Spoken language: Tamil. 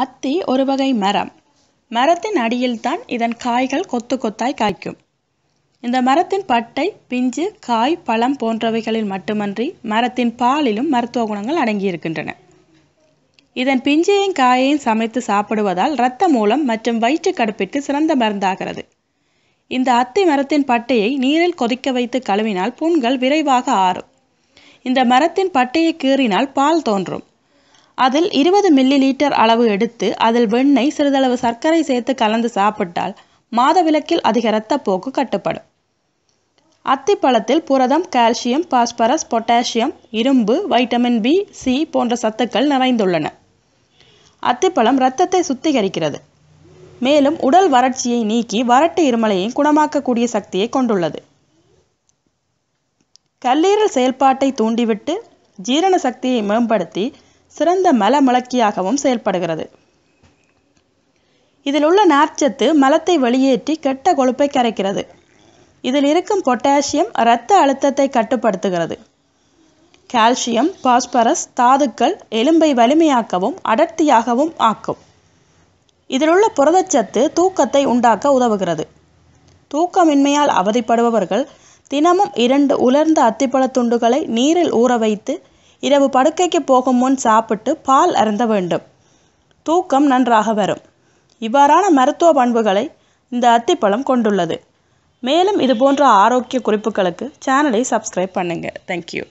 அத்தி ஒரு வகை மரம் மரத்தின் அடியில்தான் இதன் காய்கள் கொத்து கொத்தாய் காய்க்கும் இந்த மரத்தின் பட்டை பிஞ்சு காய் பழம் போன்றவைகளில் மட்டுமன்றி மரத்தின் பாலிலும் மருத்துவ குணங்கள் அடங்கியிருக்கின்றன இதன் பிஞ்சையும் காயையும் சமைத்து சாப்பிடுவதால் இரத்த மூலம் மற்றும் வயிற்று கடுப்பிற்கு சிறந்த மருந்தாகிறது இந்த அத்தி மரத்தின் பட்டையை நீரில் கொதிக்க வைத்து கழுவினால் புண்கள் விரைவாக ஆறும் இந்த மரத்தின் பட்டையை கீறினால் பால் தோன்றும் அதில் இருபது மில்லி லீட்டர் அளவு எடுத்து அதில் வெண்ணெய் சிறிதளவு சர்க்கரை சேர்த்து கலந்து சாப்பிட்டால் மாதவிலக்கில் அதிக இரத்தப்போக்கு கட்டுப்படும் அத்திப்பழத்தில் புரதம் கால்சியம் பாஸ்பரஸ் பொட்டாசியம் இரும்பு வைட்டமின் பி சி போன்ற சத்துக்கள் நிறைந்துள்ளன அத்திப்பழம் இரத்தத்தை சுத்திகரிக்கிறது மேலும் உடல் வறட்சியை நீக்கி வறட்டு இருமலையும் குணமாக்கக்கூடிய சக்தியை கொண்டுள்ளது கல்லீரல் செயல்பாட்டை தூண்டிவிட்டு ஜீரண சக்தியை மேம்படுத்தி சிறந்த மலக்கியாகவும் செயல்படுகிறது இதில் உள்ள நார்ச்சத்து மலத்தை வெளியேற்றி கெட்ட கொழுப்பை கரைக்கிறது இதில் இருக்கும் பொட்டாசியம் இரத்த அழுத்தத்தை கட்டுப்படுத்துகிறது கால்சியம் பாஸ்பரஸ் தாதுக்கள் எலும்பை வலிமையாக்கவும் அடர்த்தியாகவும் ஆக்கும் இதில் உள்ள புரதச்சத்து தூக்கத்தை உண்டாக்க உதவுகிறது தூக்கமின்மையால் அவதிப்படுபவர்கள் தினமும் இரண்டு உலர்ந்த அத்திப்பழ துண்டுகளை நீரில் ஊற வைத்து இரவு படுக்கைக்கு போகும் முன் சாப்பிட்டு பால் அருந்த வேண்டும் தூக்கம் நன்றாக வரும் இவ்வாறான மருத்துவ பண்புகளை இந்த அத்திப்பழம் கொண்டுள்ளது மேலும் இதுபோன்ற ஆரோக்கிய குறிப்புகளுக்கு சேனலை சப்ஸ்கிரைப் பண்ணுங்கள் தேங்க்யூ